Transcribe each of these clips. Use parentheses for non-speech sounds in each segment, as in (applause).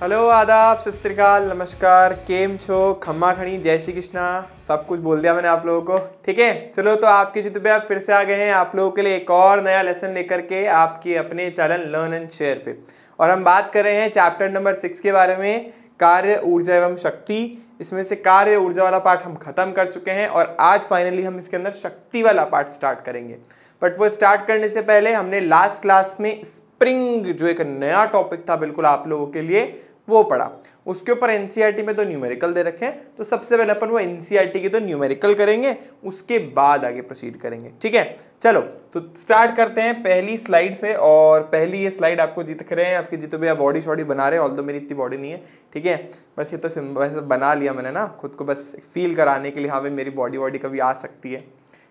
hello आदाब सत नमस्कार केम छो खम्मा खड़ी जय श्री कृष्णा सब कुछ बोल दिया मैंने आप लोगों को ठीक है चलो तो आपकी जितने तो पे आप फिर से आ गए हैं आप लोगों के लिए एक और नया लेसन लेकर के आपके अपने चैनल लर्न एंड शेयर पे और हम बात कर रहे हैं चैप्टर नंबर सिक्स के बारे में कार्य ऊर्जा एवं शक्ति इसमें से कार्य ऊर्जा वाला पार्ट हम खत्म कर चुके हैं और आज फाइनली हम इसके अंदर शक्ति वाला पार्ट स्टार्ट करेंगे बट वो स्टार्ट करने से पहले हमने लास्ट क्लास में स्प्रिंग जो एक नया टॉपिक था बिल्कुल आप लोगों के लिए वो पढ़ा उसके ऊपर एन e में तो न्यूमेरिकल दे रखे हैं तो सबसे पहले अपन वो टी e की तो न्यूमेरिकल करेंगे उसके बाद आगे प्रोसीड करेंगे ठीक है चलो तो स्टार्ट करते हैं पहली स्लाइड से और पहली ये स्लाइड आपको दिख रहे हैं आपके जितने भी आप बॉडी शॉडी बना रहे हैं ऑल मेरी इतनी बॉडी नहीं है ठीक है बस ये तो वैसे बना लिया मैंने ना खुद को बस फील कराने के लिए हाँ भाई मेरी बॉडी वॉडी कभी आ सकती है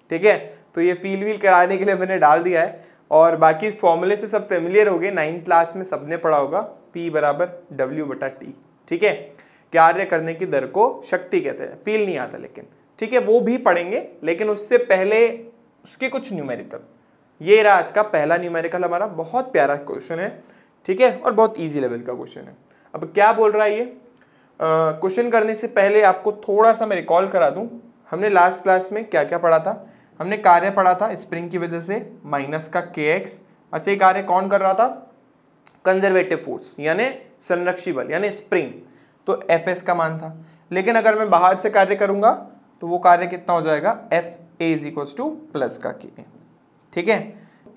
ठीक है तो ये फील वील कराने के लिए मैंने डाल दिया है और बाकी फॉर्मूले से सब फेमिलियर हो गए नाइन्थ क्लास में सबने पढ़ा होगा पी बराबर डब्ल्यू बटा टी ठीक है कार्य करने की दर को शक्ति कहते हैं फील नहीं आता लेकिन ठीक है वो भी पढ़ेंगे लेकिन उससे पहले उसके कुछ न्यूमेरिकल ये रहा आज का पहला न्यूमेरिकल हमारा बहुत प्यारा क्वेश्चन है ठीक है और बहुत ईजी लेवल का क्वेश्चन है अब क्या बोल रहा है ये क्वेश्चन करने से पहले आपको थोड़ा सा मैं रिकॉल करा दूँ हमने लास्ट क्लास में क्या क्या पढ़ा था हमने कार्य पढ़ा था स्प्रिंग की वजह से माइनस का के एक्स अच्छा ये कार्य कौन कर रहा था कंजर्वेटिव फोर्स यानी संरक्षी बल यानी स्प्रिंग तो एफ एस का मान था लेकिन अगर मैं बाहर से कार्य करूंगा तो वो कार्य कितना हो जाएगा F A is equals to plus का के ठीक है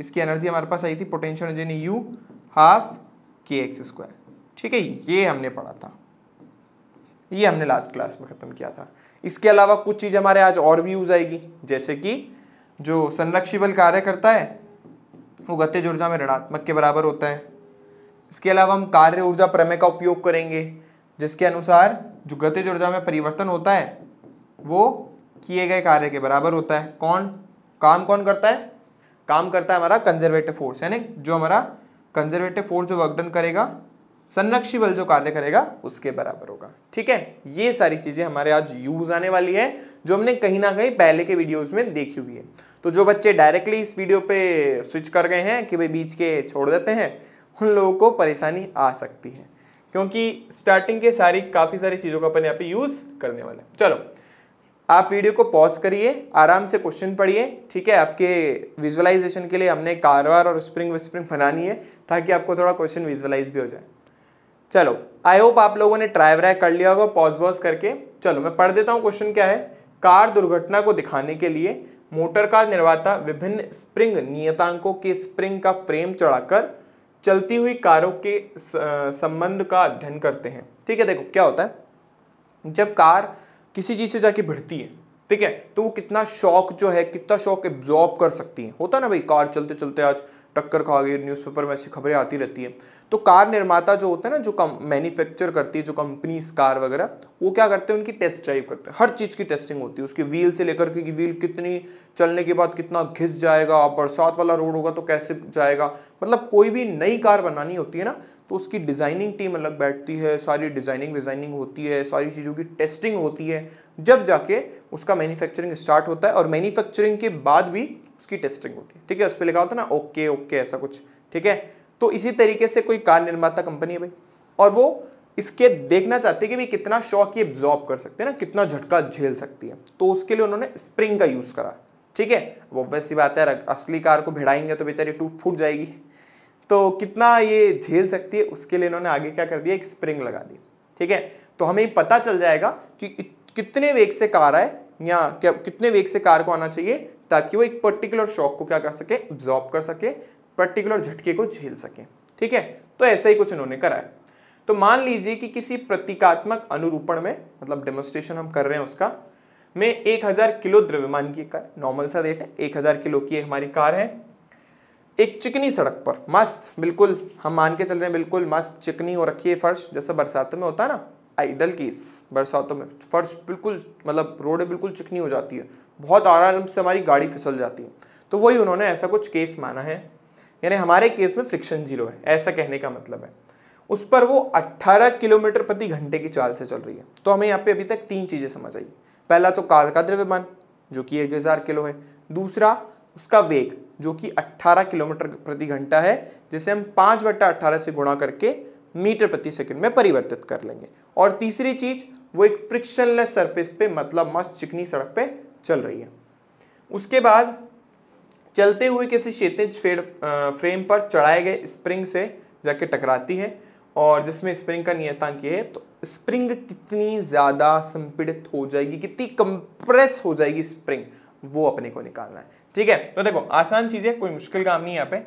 इसकी एनर्जी हमारे पास आई थी potential energy U half K X square ठीक है ये हमने पढ़ा था ये हमने लास्ट क्लास में ख़त्म किया था इसके अलावा कुछ चीज़ हमारे आज और भी यूज़ आएगी जैसे कि जो संरक्षी बल कार्य करता है वो गतिज ऊर्जा में ऋणात्मक के बराबर होता है इसके अलावा हम कार्य ऊर्जा प्रमेय का उपयोग करेंगे जिसके अनुसार जो गतिज ऊर्जा में परिवर्तन होता है वो किए गए कार्य के बराबर होता है कौन काम कौन करता है काम करता है हमारा कंजर्वेटिव फोर्स यानी जो हमारा कंजर्वेटिव फोर्स जो वर्कडन करेगा संरक्षी बल जो कार्य करेगा उसके बराबर होगा ठीक है ये सारी चीजें हमारे आज यूज आने वाली है जो हमने कहीं ना कहीं पहले के वीडियोस में देखी हुई है तो जो बच्चे डायरेक्टली इस वीडियो पे स्विच कर गए हैं कि भाई बीच के छोड़ देते हैं उन लोगों को परेशानी आ सकती है क्योंकि स्टार्टिंग के सारी काफ़ी सारी चीज़ों का अपन यहाँ पे यूज़ करने वाला है चलो आप वीडियो को पॉज करिए आराम से क्वेश्चन पढ़िए ठीक है आपके विजुअलाइजेशन के लिए हमने कारवार और स्प्रिंग विस्प्रिंग बनानी है ताकि आपको थोड़ा क्वेश्चन विजुअलाइज भी हो जाए चलो आई होप आप लोगों ने ट्राई व्राई कर लिया होगा पॉज वॉज करके चलो मैं पढ़ देता हूँ क्वेश्चन क्या है कार दुर्घटना को दिखाने के लिए मोटर कार निर्माता विभिन्न स्प्रिंग नियतांकों के स्प्रिंग का फ्रेम चढ़ाकर चलती हुई कारों के संबंध का अध्ययन करते हैं ठीक है देखो क्या होता है जब कार किसी चीज़ से जाके भिड़ती है ठीक है तो वो कितना शौक जो है कितना शौक एब्जॉर्ब कर सकती है होता है ना भाई कार चलते चलते आज टक्कर खा गई न्यूज़पेपर में ऐसी खबरें आती रहती है तो कार निर्माता जो होते हैं ना जो कम मैन्युफैक्चर करती है जो कंपनीज कार वगैरह वो क्या करते हैं उनकी टेस्ट ड्राइव करते हैं हर चीज़ की टेस्टिंग होती है उसके व्हील से लेकर के कि व्हील कितनी चलने के बाद कितना घिस जाएगा बरसात वाला रोड होगा तो कैसे जाएगा मतलब कोई भी नई कार बनानी होती है ना तो उसकी डिज़ाइनिंग टीम अलग बैठती है सारी डिज़ाइनिंग विज़ाइनिंग होती है सारी चीज़ों की टेस्टिंग होती है जब जाके उसका मैन्युफैक्चरिंग स्टार्ट होता है और मैन्युफैक्चरिंग के बाद भी उसकी टेस्टिंग होती है ठीक है उस पर लिखा होता है ना ओके ओके ऐसा कुछ ठीक है तो इसी तरीके से कोई कार निर्माता कंपनी है भाई और वो इसके देखना चाहते हैं कि भाई कितना शॉक ये एब्जॉर्ब कर सकते हैं ना कितना झटका झेल सकती है तो उसके लिए उन्होंने स्प्रिंग का यूज़ करा ठीक है वो वैसी बात है असली कार को भिड़ाएंगे तो बेचारी टूट फूट जाएगी तो कितना ये झेल सकती है उसके लिए इन्होंने आगे क्या कर दिया एक स्प्रिंग लगा दी ठीक है तो हमें पता चल जाएगा कि कितने वेग से कार आए या क्या कितने वेग से कार को आना चाहिए ताकि वो एक पर्टिकुलर शॉक को क्या कर सके ऑब्जॉर्ब कर सके पर्टिकुलर झटके को झेल सके ठीक है तो ऐसा ही कुछ इन्होंने करा है तो मान लीजिए कि किसी प्रतीकात्मक अनुरूपण में मतलब डेमोस्ट्रेशन हम कर रहे हैं उसका में 1000 किलो द्रव्यमान की कार नॉर्मल सा रेट है हजार किलो की हमारी कार है एक चिकनी सड़क पर मस्त बिल्कुल हम मान के चल रहे हैं बिल्कुल मस्त चिकनी हो रखी है फर्श जैसा बरसात में होता है ना आइडल केस बरसातों में फर्श बिल्कुल मतलब रोडें बिल्कुल चिकनी हो जाती है बहुत आराम से हमारी गाड़ी फिसल जाती है तो वही उन्होंने ऐसा कुछ केस माना है यानी हमारे केस में फ्रिक्शन जीरो है ऐसा कहने का मतलब है उस पर वो 18 किलोमीटर प्रति घंटे की चाल से चल रही है तो हमें यहाँ पे अभी तक तीन चीज़ें समझ आई पहला तो कार का द्रव्यमान जो कि एक हज़ार किलो है दूसरा उसका वेग जो कि 18 किलोमीटर प्रति घंटा है जिसे हम पाँच बट्टा अट्ठारह से गुणा करके मीटर प्रति सेकंड में परिवर्तित कर लेंगे और तीसरी चीज वो एक फ्रिक्शनलेस सरफेस पे मतलब मस्त चिकनी सड़क पे चल रही है उसके बाद चलते हुए किसी फेड़ फ्रेम पर चढ़ाए गए स्प्रिंग से जाके टकराती है और जिसमें स्प्रिंग का नियतांक ये है तो स्प्रिंग कितनी ज़्यादा संपीड़ित हो जाएगी कितनी कंप्रेस हो जाएगी स्प्रिंग वो अपने को निकालना है ठीक है तो देखो आसान चीज़ है कोई मुश्किल काम नहीं यहाँ पे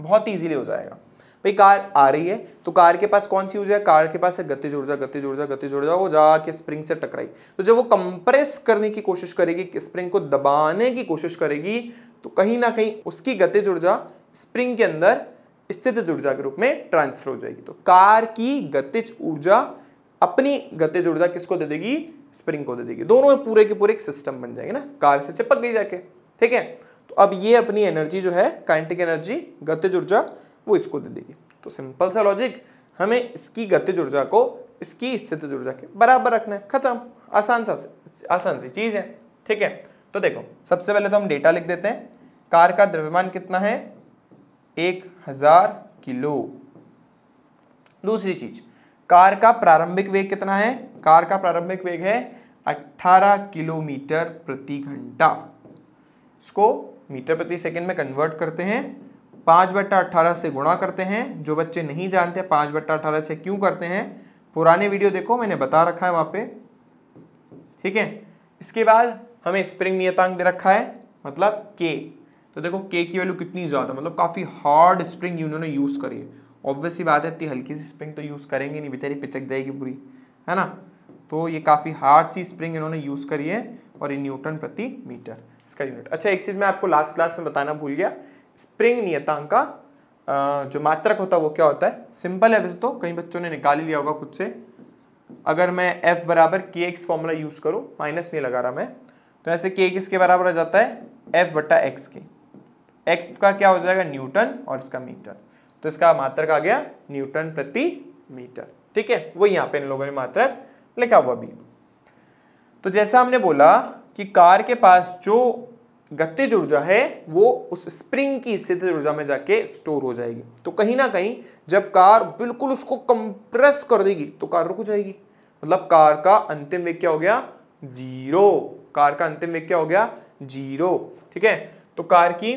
बहुत ईजिली हो जाएगा भाई कार आ रही है तो कार के पास कौन सी ऊर्जा है कार के पास है गतिज ऊर्जा गतिज ऊर्जा गतिज ऊर्जा वो जाके स्प्रिंग से टकराई तो जब वो कंप्रेस करने की कोशिश करेगी स्प्रिंग को दबाने की कोशिश करेगी तो कहीं ना कहीं उसकी गतिज ऊर्जा स्प्रिंग के अंदर स्थित ऊर्जा के रूप में ट्रांसफर हो जाएगी तो कार की गतिज ऊर्जा अपनी गतिज ऊर्जा किसको दे देगी स्प्रिंग को दे देगी दोनों पूरे के पूरे एक सिस्टम बन जाएंगे ना कार से चिपक गई जाके ठीक है तो अब ये अपनी एनर्जी जो है काइनेटिक एनर्जी गतिज ऊर्जा वो इसको दे देगी तो सिंपल सा लॉजिक हमें इसकी गतिज ऊर्जा को इसकी स्थित ऊर्जा के बराबर रखना है खत्म आसान सा आसान सी चीज़ है ठीक है तो देखो सबसे पहले तो हम डेटा लिख देते हैं कार का द्रव्यमान कितना है एक हजार किलो दूसरी चीज कार का प्रारंभिक वेग कितना है कार का प्रारंभिक वेग है 18 किलोमीटर प्रति घंटा इसको मीटर प्रति सेकंड में कन्वर्ट करते हैं पाँच बट्टा अट्ठारह से गुणा करते हैं जो बच्चे नहीं जानते पाँच बट्टा अट्ठारह से क्यों करते हैं पुराने वीडियो देखो मैंने बता रखा है वहाँ पे ठीक है इसके बाद हमें स्प्रिंग नियतांक दे रखा है मतलब के तो देखो के की वैल्यू कितनी ज़्यादा मतलब काफ़ी हार्ड स्प्रिंग इन्होंने यूज़ करी है ऑब्वियसली बात है इतनी हल्की सी स्प्रिंग तो यूज़ करेंगे नहीं बेचारी पिचक जाएगी पूरी है ना तो ये काफ़ी हार्ड सी स्प्रिंग इन्होंने यूज़ करी है और ये न्यूटन प्रति मीटर इसका यूनिट अच्छा एक चीज़ मैं आपको लास्ट क्लास में बताना भूल गया स्प्रिंग नियतांक का जो मात्रक होता है वो क्या होता है सिंपल है वैसे तो कई बच्चों ने निकाल ही लिया होगा खुद से अगर मैं एफ बराबर के एक्स फॉर्मूला यूज़ करूँ माइनस नहीं लगा रहा मैं तो ऐसे के किसके बराबर आ जाता है एफ बट्टा एक्स के एक्स का क्या हो जाएगा न्यूटन और इसका मीटर तो इसका मात्रक आ गया न्यूटन प्रति मीटर ठीक है वो यहाँ पे इन लोगों ने मात्रक लिखा हुआ भी तो जैसा हमने बोला कि कार के पास जो गतिज ऊर्जा है वो उस स्प्रिंग की स्थिति ऊर्जा में जाके स्टोर हो जाएगी तो कहीं ना कहीं जब कार बिल्कुल उसको कंप्रेस कर देगी तो कार रुक जाएगी मतलब कार का अंतिम वेग क्या हो गया जीरो कार का अंतिम वेग क्या हो गया जीरो ठीक है तो कार की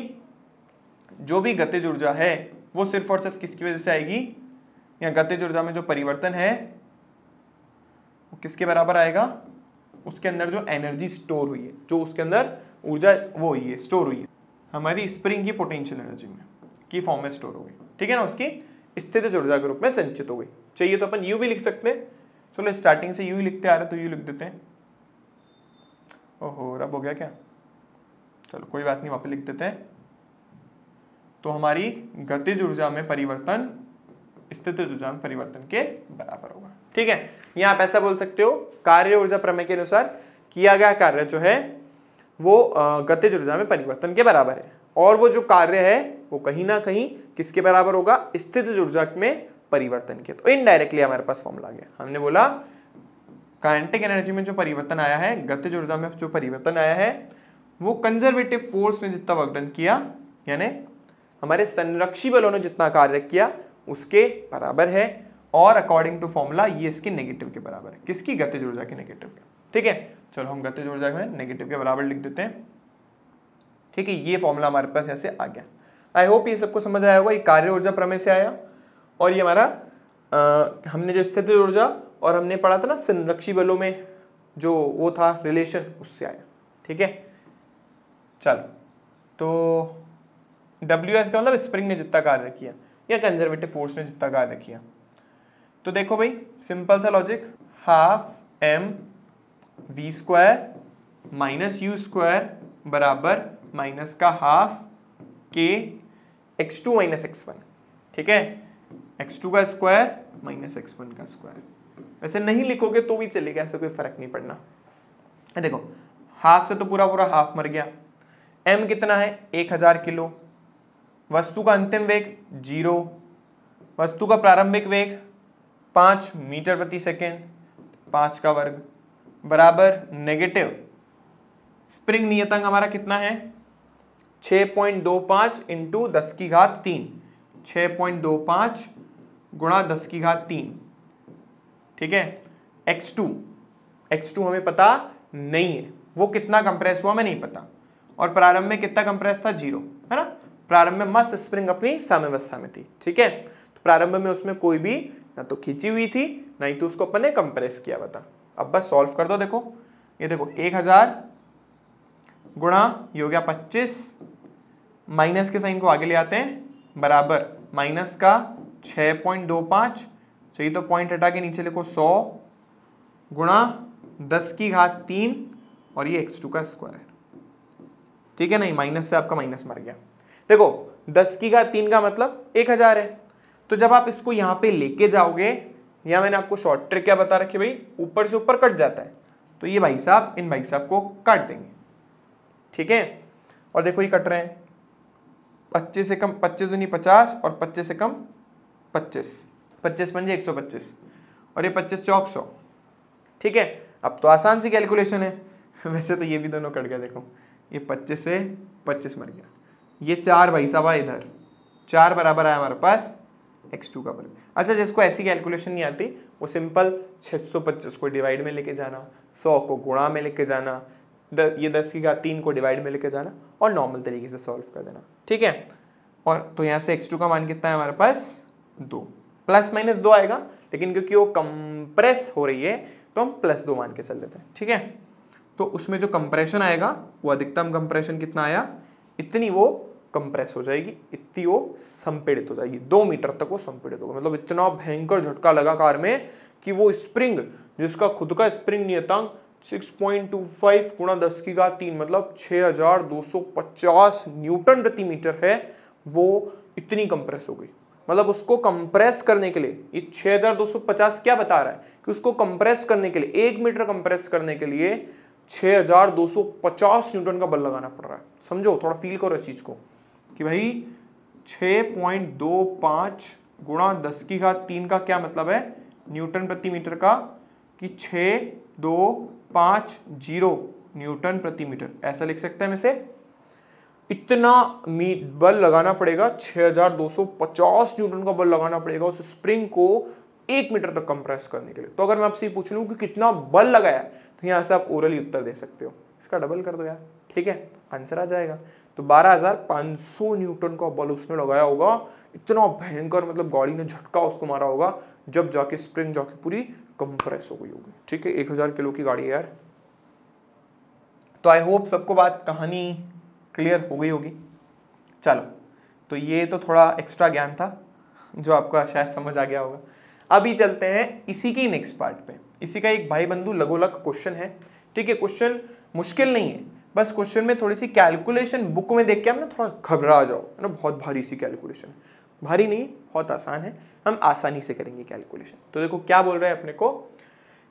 जो भी गतिज ऊर्जा है वो सिर्फ और सिर्फ किसकी वजह से आएगी या गतिज ऊर्जा में जो परिवर्तन है वो किसके बराबर आएगा उसके अंदर जो एनर्जी स्टोर हुई है जो उसके अंदर ऊर्जा वो हुई है स्टोर हुई है हमारी स्प्रिंग की पोटेंशियल एनर्जी में की फॉर्म में स्टोर हो गई ठीक है ना उसकी स्थित ऊर्जा के रूप में संचित हो गई चाहिए तो अपन यू भी लिख सकते हैं चलो स्टार्टिंग से यू ही लिखते आ रहे तो यू लिख देते हैं ओहो रब हो गया क्या चलो कोई बात नहीं वहां पे लिख देते हैं तो हमारी गतिज ऊर्जा में परिवर्तन स्थित ऊर्जा में परिवर्तन के बराबर होगा ठीक है यहां आप ऐसा बोल सकते हो कार्य ऊर्जा प्रमेय के अनुसार किया गया कार्य जो है वो गतिज ऊर्जा में परिवर्तन के बराबर है और वो जो कार्य है वो कहीं ना कहीं किसके बराबर होगा स्थित ऊर्जा में परिवर्तन के तो इनडायरेक्टली हमारे पास फॉर्मूला गया हमने बोला काइनेटिक एनर्जी में जो परिवर्तन आया है गतिज ऊर्जा में जो परिवर्तन आया है वो कंजर्वेटिव फोर्स ने जितना वर्कडन किया यानी हमारे संरक्षी बलों ने जितना कार्य किया उसके बराबर है और अकॉर्डिंग टू फॉर्मूला ये इसकी नेगेटिव के बराबर है किसकी गतिज ऊर्जा के नेगेटिव के ठीक है चलो हम गति ऊर्जा में नेगेटिव के बराबर लिख देते हैं ठीक है ये फॉर्मूला हमारे पास ऐसे आ गया आई होप ये सबको समझ आया होगा ये कार्य ऊर्जा प्रमे से आया और ये हमारा आ, हमने जो स्थिति ऊर्जा और हमने पढ़ा था ना संरक्षी बलों में जो वो था रिलेशन उससे आया ठीक है चलो तो डब्ल्यू एस का मतलब स्प्रिंग ने जितना कार्य किया या कंजर्वेटिव फोर्स ने जितना कार्य किया तो देखो भाई सिंपल सा logic half M V square minus U square बराबर माइनस का half K X two minus X one ठीक है एक्स टू का स्क्वायर माइनस एक्स वन का स्क्वायर वैसे नहीं लिखोगे तो भी चलेगा ऐसा कोई फर्क नहीं पड़ना देखो हाफ से तो पूरा पूरा हाफ मर गया एम कितना है एक हजार किलो वस्तु का अंतिम वेग जीरो वस्तु का प्रारंभिक वेग पांच मीटर प्रति सेकेंड पांच का वर्ग बराबर नेगेटिव स्प्रिंग नियतांक हमारा कितना है 6.25 पॉइंट दो पाँच इंटू दस की घात तीन छः पॉइंट दो पाँच गुणा दस की घात तीन ठीक है एक्स टू एक्स टू हमें पता नहीं है वो कितना कंप्रेस हुआ हमें नहीं पता और प्रारंभ में कितना कंप्रेस था जीरो है ना प्रारंभ में मस्त स्प्रिंग अपनी साम्यवस्था में थी ठीक है तो प्रारंभ में उसमें कोई भी ना तो खींची हुई थी नहीं तो उसको अपन ने कंप्रेस किया बता अब बस सॉल्व कर दो देखो ये देखो एक हज़ार गुणा ये हो गया पच्चीस माइनस के साइन को आगे ले आते हैं बराबर माइनस का छ पॉइंट दो पाँच चाहिए तो पॉइंट हटा के नीचे लिखो सौ गुणा दस की घात तीन और ये एक्स टू का स्क्वायर ठीक है नहीं माइनस से आपका माइनस मर गया देखो दस की घात तीन का मतलब एक हज़ार है तो जब आप इसको यहाँ पे लेके जाओगे या मैंने आपको शॉर्ट ट्रिक क्या बता रखी भाई ऊपर से ऊपर कट जाता है तो ये भाई साहब इन भाई साहब को काट देंगे ठीक है और देखो ये कट रहे हैं पच्चीस से कम पच्चीस दूनी पचास और पच्चीस से कम पच्चीस पच्चीस पंजे एक सौ पच्चीस और ये पच्चीस चौक सौ ठीक है अब तो आसान सी कैलकुलेशन है (laughs) वैसे तो ये भी दोनों कट गया देखो ये पच्चीस से पच्चीस मर गया ये चार भाई साहब इधर चार बराबर आया हमारे पास एक्स टू का वर्ग अच्छा जिसको ऐसी कैलकुलेशन नहीं आती वो सिंपल पच्चीस को डिवाइड में लेके जाना सौ को गुणा में लेके जाना द, ये दस की घात तीन को डिवाइड में लेके जाना और नॉर्मल तरीके से सॉल्व कर देना ठीक है और तो यहाँ से एक्स टू का मान कितना है हमारे पास दो प्लस माइनस दो आएगा लेकिन क्योंकि वो कंप्रेस हो रही है तो हम प्लस दो मान के चल देते हैं ठीक है तो उसमें जो कंप्रेशन आएगा वो अधिकतम कंप्रेशन कितना आया इतनी वो कंप्रेस हो जाएगी इतनी वो संपीड़ित हो जाएगी दो मीटर तक वो संपीड़ित होगा मतलब इतना भयंकर झटका लगा कार में कि वो स्प्रिंग जिसका खुद का स्प्रिंग नियतांक 6.25 गुणा दस की घात तीन मतलब 6,250 न्यूटन प्रति मीटर है वो इतनी कंप्रेस हो गई मतलब उसको कंप्रेस करने के लिए ये 6,250 क्या बता रहा है कि उसको कंप्रेस करने के लिए एक मीटर कंप्रेस करने के लिए 6,250 न्यूटन का बल लगाना पड़ रहा है समझो थोड़ा फील करो इस चीज़ को कि भाई छः पॉइंट दो पाँच गुणा दस की घात तीन का क्या मतलब है न्यूटन प्रति मीटर का कि छः दो पाँच जीरो न्यूटन प्रति मीटर ऐसा लिख सकते हैं इसे इतना बल लगाना पड़ेगा 6250 न्यूटन का बल लगाना पड़ेगा उस स्प्रिंग को एक मीटर तक कंप्रेस करने के लिए तो अगर मैं आपसे पूछ लूँ कि कितना बल लगाया तो यहाँ से आप ओरली उत्तर दे सकते हो इसका डबल कर दो यार ठीक है आंसर आ जाएगा तो 12,500 न्यूटन का बल उसने लगाया होगा इतना भयंकर मतलब गाड़ी ने झटका उसको मारा होगा जब जाके स्प्रिंग जाके पूरी कंप्रेस हो गई होगी ठीक है 1000 किलो की गाड़ी है यार तो आई होप सबको बात कहानी क्लियर हो गई होगी चलो तो ये तो थोड़ा एक्स्ट्रा ज्ञान था जो आपका शायद समझ आ गया होगा अभी चलते हैं इसी के नेक्स्ट पार्ट पे इसी का एक भाई बंधु लगोलग क्वेश्चन है ठीक है क्वेश्चन मुश्किल नहीं है बस क्वेश्चन में थोड़ी सी कैलकुलेशन बुक में देख के आप ना थोड़ा घबरा जाओ है ना बहुत भारी सी कैलकुलेशन भारी नहीं बहुत आसान है हम आसानी से करेंगे कैलकुलेशन तो देखो क्या बोल रहे हैं अपने को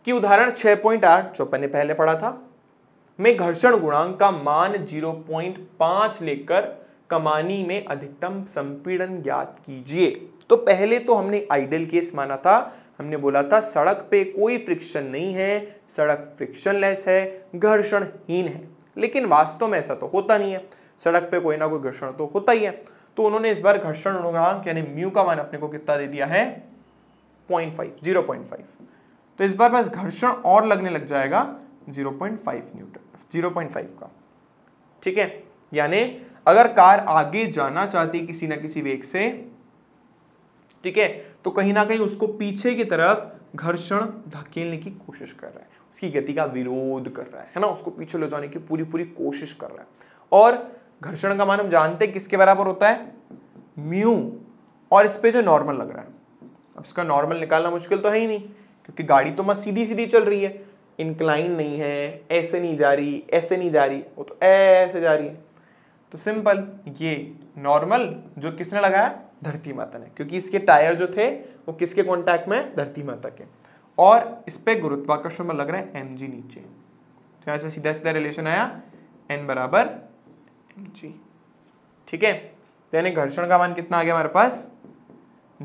कि उदाहरण 6.8 जो अपने ने पहले पढ़ा था में घर्षण गुणांक का मान 0.5 लेकर कमानी में अधिकतम संपीड़न ज्ञात कीजिए तो पहले तो हमने आइडल केस माना था हमने बोला था सड़क पे कोई फ्रिक्शन नहीं है सड़क फ्रिक्शनलेस है घर्षणहीन है लेकिन वास्तव में ऐसा तो होता नहीं है सड़क पे कोई ना कोई घर्षण तो होता ही है तो उन्होंने इस बार घर्षण अनुगांक यानी म्यू का मान अपने को कितना दे दिया है point five zero point five तो इस बार बस घर्षण और लगने लग जाएगा zero point five newton zero point five का ठीक है यानी अगर कार आगे जाना चाहती किसी ना किसी वेग से ठीक है तो कहीं ना कहीं उसको पीछे की तरफ घर्षण धकेलने की कोशिश कर रहा है उसकी गति का विरोध कर रहा है है ना उसको पीछे ले जाने की पूरी पूरी कोशिश कर रहा है और घर्षण का मान हम जानते हैं किसके बराबर होता है म्यू और इस पर जो नॉर्मल लग रहा है अब इसका नॉर्मल निकालना मुश्किल तो है ही नहीं क्योंकि गाड़ी तो मत सीधी सीधी चल रही है इंक्लाइन नहीं है ऐसे नहीं जा रही ऐसे नहीं जा रही वो तो ऐसे जा रही है तो सिंपल ये नॉर्मल जो किसने लगाया धरती माता ने क्योंकि इसके टायर जो थे वो किसके कांटेक्ट में धरती माता के और इस पर गुरुत्वाकर्षण में लग रहा है एम जी नीचे तो यहाँ से सीधा सीधा रिलेशन आया एन बराबर एम जी ठीक है तो यानी घर्षण का मान कितना आ गया हमारे पास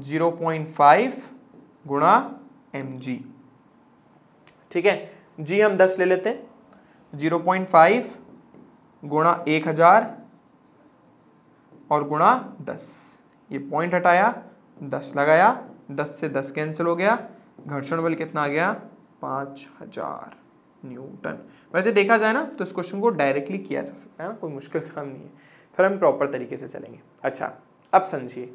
जीरो पॉइंट फाइव गुणा एम जी ठीक है जी हम दस ले लेते हैं जीरो पॉइंट फाइव गुणा एक हजार और गुणा दस ये पॉइंट हटाया दस लगाया दस से दस कैंसिल हो गया घर्षण बल कितना आ गया पाँच हजार न्यूटन वैसे देखा जाए ना तो इस क्वेश्चन को डायरेक्टली किया जा सकता है ना कोई मुश्किल काम नहीं है फिर हम प्रॉपर तरीके से चलेंगे अच्छा अब समझिए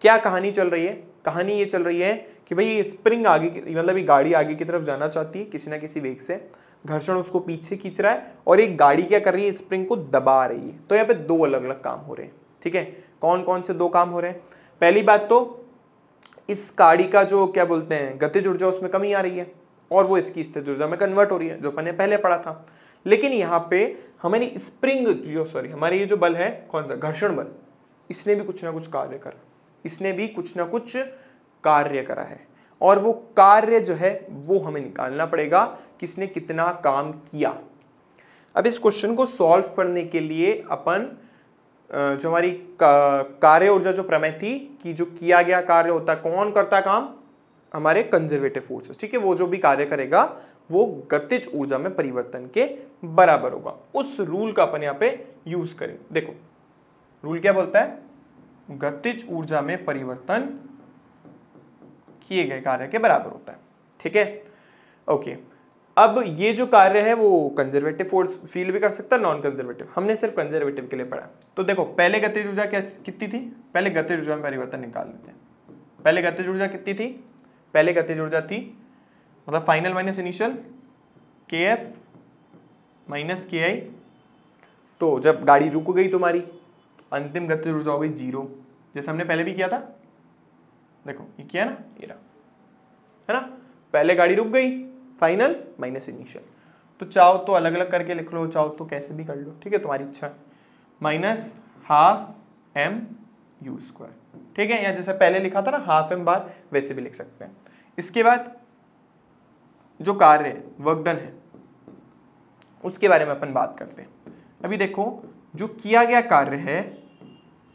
क्या कहानी चल रही है कहानी ये चल रही है कि भाई ये स्प्रिंग आगे मतलब ये गाड़ी आगे की तरफ जाना चाहती है किसी ना किसी वेग से घर्षण उसको पीछे खींच रहा है और एक गाड़ी क्या कर रही है स्प्रिंग को दबा रही है तो यहाँ पे दो अलग अलग काम हो रहे हैं ठीक है कौन कौन से दो काम हो रहे हैं पहली बात तो इस गाड़ी का जो क्या बोलते हैं गतिज ऊर्जा उसमें कमी आ रही है और वो इसकी स्थित ऊर्जा में कन्वर्ट हो रही है जो मैंने पहले पढ़ा था लेकिन यहाँ पे हमारी स्प्रिंग जो सॉरी हमारे ये जो बल है कौन सा घर्षण बल इसने भी कुछ ना कुछ कार्य करा इसने भी कुछ ना कुछ कार्य करा है और वो कार्य जो है वो हमें निकालना पड़ेगा किसने कितना काम किया अब इस क्वेश्चन को सॉल्व करने के लिए अपन जो हमारी कार्य ऊर्जा जो प्रमेय थी कि जो किया गया कार्य होता है कौन करता काम हमारे कंजर्वेटिव फोर्सेस ठीक है वो जो भी कार्य करेगा वो गतिज ऊर्जा में परिवर्तन के बराबर होगा उस रूल का अपन यहां पे यूज करेंगे देखो रूल क्या बोलता है गतिज ऊर्जा में परिवर्तन किए गए कार्य के बराबर होता है ठीक है ओके अब ये जो कार्य है वो कंजर्वेटिव फोर्स फील भी कर सकता है नॉन कंजर्वेटिव हमने सिर्फ कंजर्वेटिव के लिए पढ़ा तो देखो पहले गतिज ऊर्जा क्या कितनी थी पहले गतिज ऊर्जा में परिवर्तन निकाल लेते हैं पहले गतिज ऊर्जा कितनी थी पहले गतिज ऊर्जा थी मतलब final minus initial K F minus K I तो जब गाड़ी रुक गई तुम्हारी अंतिम गतिज ऊर्जा हो गई जीरो जैसे हमने पहले भी किया था देखो ये किया ना ये रहा है ना पहले गाड़ी रुक गई फाइनल माइनस इनिशियल तो चाहो तो अलग अलग करके लिख लो चाहो तो कैसे भी कर लो ठीक है तुम्हारी इच्छा है minus half M U square ठीक है यहाँ जैसे पहले लिखा था ना हाफ एम बार वैसे भी लिख सकते हैं इसके बाद जो कार्य है वर्क डन है उसके बारे में अपन बात करते हैं अभी देखो जो किया गया कार्य है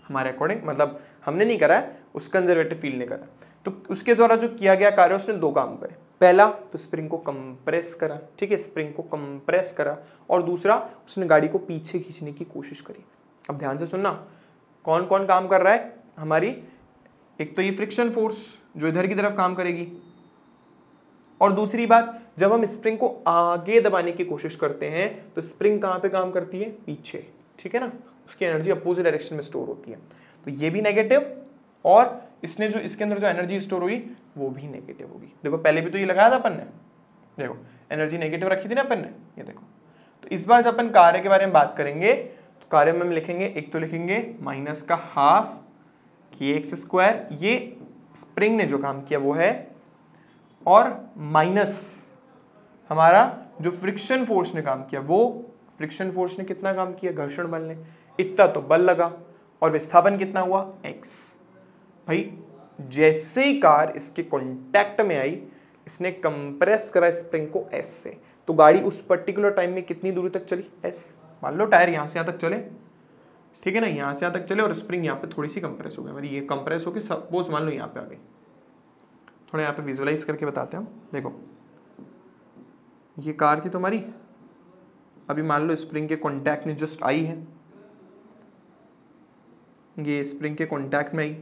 हमारे अकॉर्डिंग मतलब हमने नहीं करा है उस कंजर्वेटिव फील्ड ने करा तो उसके द्वारा जो किया गया कार्य उसने दो काम करे पहला तो स्प्रिंग को कंप्रेस करा ठीक है स्प्रिंग को कंप्रेस करा और दूसरा उसने गाड़ी को पीछे खींचने की कोशिश करी अब ध्यान से सुनना कौन कौन काम कर रहा है हमारी एक तो ये फ्रिक्शन फोर्स जो इधर की तरफ काम करेगी और दूसरी बात जब हम स्प्रिंग को आगे दबाने की कोशिश करते हैं तो स्प्रिंग कहां पे काम करती है पीछे ठीक है ना उसकी एनर्जी अपोजिट डायरेक्शन में स्टोर होती है तो ये भी नेगेटिव और इसने जो इसके अंदर जो एनर्जी स्टोर हुई वो भी नेगेटिव होगी देखो पहले भी तो ये लगाया था अपन ने देखो एनर्जी नेगेटिव रखी थी ना अपन ने ये देखो तो इस बार जब अपन कार्य के बारे में बात करेंगे तो कार्य में हम लिखेंगे एक तो लिखेंगे माइनस का हाफ के एक्स स्क्वायर ये स्प्रिंग ने जो काम किया वो है और माइनस हमारा जो फ्रिक्शन फोर्स ने काम किया वो फ्रिक्शन फोर्स ने कितना काम किया घर्षण बल ने इतना तो बल लगा और विस्थापन कितना हुआ एक्स भाई जैसे ही कार इसके कॉन्टैक्ट में आई इसने कंप्रेस करा स्प्रिंग को एस से तो गाड़ी उस पर्टिकुलर टाइम में कितनी दूरी तक चली एस मान लो टायर यहाँ से यहाँ तक चले ठीक है ना यहाँ से यहाँ तक चले और स्प्रिंग यहाँ पे थोड़ी सी कंप्रेस हो गई मेरी मतलब ये कंप्रेस होकर सपोज मान लो यहाँ पे आ गई थोड़ा यहाँ पे विजुअलाइज करके बताते हैं देखो ये कार थी तुम्हारी अभी मान लो स्प्रिंग के कॉन्टैक्ट में जस्ट आई है ये स्प्रिंग के कॉन्टैक्ट में आई